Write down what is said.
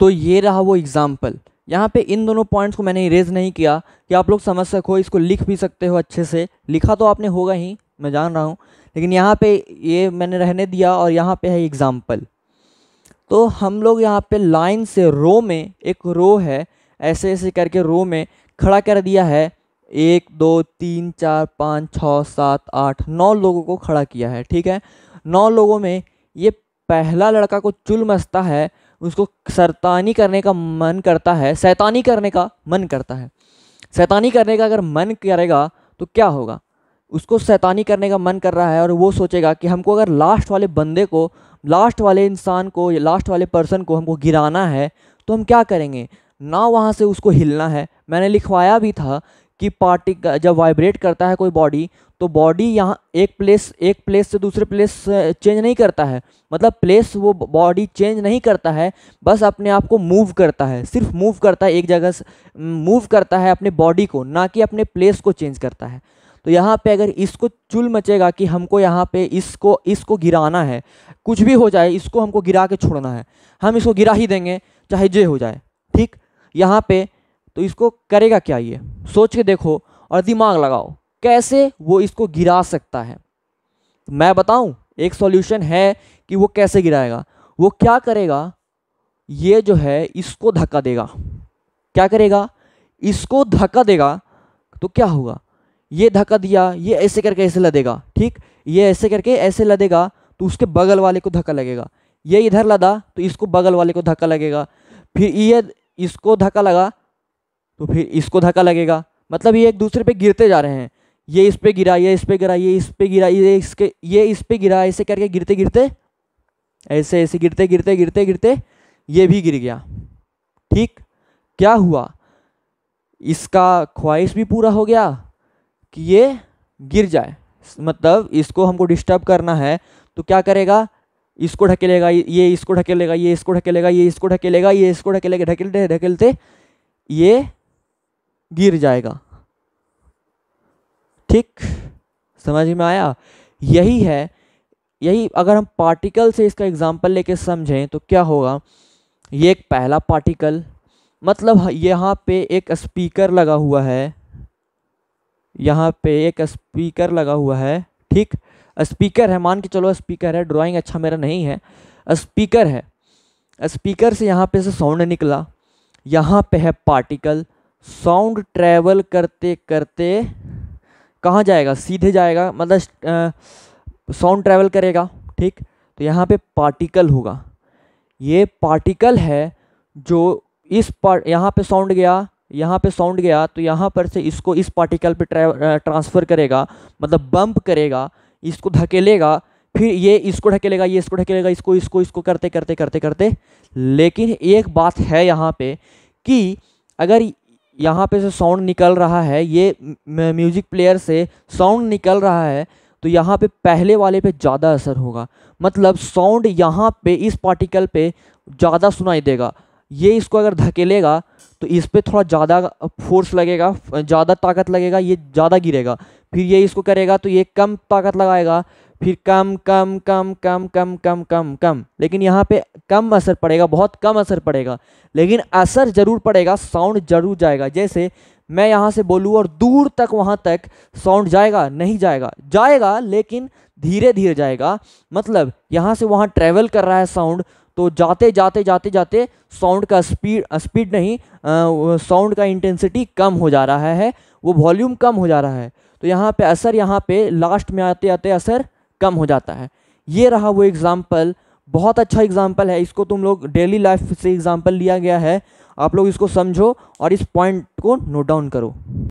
तो ये रहा वो एग्ज़ाम्पल यहाँ पे इन दोनों पॉइंट्स को मैंने इरेज नहीं किया कि आप लोग समझ सको इसको लिख भी सकते हो अच्छे से लिखा तो आपने होगा ही मैं जान रहा हूँ लेकिन यहाँ पे ये मैंने रहने दिया और यहाँ पे है एग्ज़ाम्पल तो हम लोग यहाँ पे लाइन से रो में एक रो है ऐसे ऐसे करके रो में खड़ा कर दिया है एक दो तीन चार पाँच छः सात आठ नौ लोगों को खड़ा किया है ठीक है नौ लोगों में ये पहला लड़का को चुल मस्ता है उसको सरतानी करने का मन करता है सैतानी करने का मन करता है सैतानी करने का अगर मन करेगा तो क्या होगा उसको सैतानी करने का मन कर रहा है और वो सोचेगा कि हमको अगर लास्ट वाले बंदे को लास्ट वाले इंसान को या लास्ट वाले पर्सन को हमको गिराना है तो हम क्या करेंगे ना वहाँ से उसको हिलना है मैंने लिखवाया भी था कि पार्टी जब वाइब्रेट करता है कोई बॉडी तो बॉडी यहाँ एक प्लेस एक प्लेस से दूसरे प्लेस चेंज नहीं करता है मतलब प्लेस वो बॉडी चेंज नहीं करता है बस अपने आप को मूव करता है सिर्फ मूव करता है एक जगह से मूव करता है अपने बॉडी को ना कि अपने प्लेस को चेंज करता है तो यहाँ पे अगर इसको चुल मचेगा कि हमको यहाँ पे इसको इसको गिराना है कुछ भी हो जाए इसको हमको गिरा के छोड़ना है हम इसको गिरा ही देंगे चाहे जे हो जाए ठीक यहाँ पर तो इसको करेगा क्या ये सोच के देखो और दिमाग लगाओ कैसे वो इसको गिरा सकता है मैं बताऊं एक सॉल्यूशन है कि वो कैसे गिराएगा वो क्या करेगा ये जो है इसको धक्का देगा क्या करेगा इसको धक्का देगा तो क्या होगा ये धक्का दिया ये ऐसे करके ऐसे लदेगा ठीक ये ऐसे करके ऐसे लदेगा तो उसके बगल वाले को धक्का लगेगा ये इधर लदा तो इसको बगल वाले को धक्का लगेगा फिर ये इसको धक्का लगा तो फिर इसको धक्का लगेगा मतलब ये एक दूसरे पे गिरते जा रहे हैं ये इस पे गिरा ये इस पे गिरा ये इस पे गिरा ये इसके ये इस पे गिरा ऐसे करके गिरते गिरते ऐसे ऐसे गिरते गिरते गिरते गिरते ये भी गिर गया ठीक क्या हुआ इसका ख्वाहिश भी पूरा हो गया कि ये गिर जाए मतलब इसको हमको डिस्टर्ब करना है तो क्या करेगा इसको ढकेलेगा ये इसको ढकेलेगा ये इसको ढकेलेगा ये इसको ढकेलेगा ये इसको ढकेलेगा ढकेलते ढकेलते ये गिर जाएगा ठीक समझ में आया यही है यही अगर हम पार्टिकल से इसका एग्जाम्पल लेके समझें तो क्या होगा ये एक पहला पार्टिकल मतलब यहाँ पे एक स्पीकर लगा हुआ है यहाँ पे एक स्पीकर लगा हुआ है ठीक स्पीकर है मान के चलो स्पीकर है ड्राइंग अच्छा मेरा नहीं है स्पीकर है स्पीकर से यहाँ पे से साउंड निकला यहाँ पे है पार्टिकल साउंड ट्रैवल करते करते कहाँ जाएगा सीधे जाएगा मतलब साउंड ट्रैवल करेगा ठीक तो यहाँ पे पार्टिकल होगा ये पार्टिकल है जो इस पार्ट यहाँ पे साउंड गया यहाँ पे साउंड गया तो यहाँ पर से इसको इस पार्टिकल पे ट्रांसफ़र करेगा मतलब बम्प करेगा इसको धकेलेगा फिर ये इसको ढकेलेगा ये इसको ढकेलेगा इसको इसको इसको करते करते करते करते लेकिन एक बात है यहाँ पे कि अगर यहाँ पे से साउंड निकल रहा है ये म्यूज़िक प्लेयर से साउंड निकल रहा है तो यहाँ पे पहले वाले पे ज़्यादा असर होगा मतलब साउंड यहाँ पे इस पार्टिकल पे ज़्यादा सुनाई देगा ये इसको अगर धकेलेगा तो इस पर थोड़ा ज़्यादा फोर्स लगेगा ज़्यादा ताकत लगेगा ये ज़्यादा गिरेगा फिर ये इसको करेगा तो ये कम ताकत लगाएगा फिर कम कम कम कम कम कम कम कम लेकिन यहाँ पे कम असर पड़ेगा बहुत कम असर पड़ेगा लेकिन असर ज़रूर पड़ेगा साउंड जरूर जाएगा जैसे मैं यहाँ से बोलूँ और दूर तक वहाँ तक साउंड जाएगा नहीं जाएगा जाएगा लेकिन धीरे धीरे जाएगा मतलब यहाँ से वहाँ ट्रैवल कर रहा है साउंड तो जाते जाते जाते जाते साउंड का स्पीड स्पीड नहीं साउंड का इंटेंसिटी कम हो जा रहा है वो वॉल्यूम कम हो जा रहा है तो यहाँ पे असर यहाँ पे लास्ट में आते आते असर कम हो जाता है ये रहा वो एग्ज़ाम्पल बहुत अच्छा एग्जाम्पल है इसको तुम लोग डेली लाइफ से एग्जाम्पल लिया गया है आप लोग इसको समझो और इस पॉइंट को नोट डाउन करो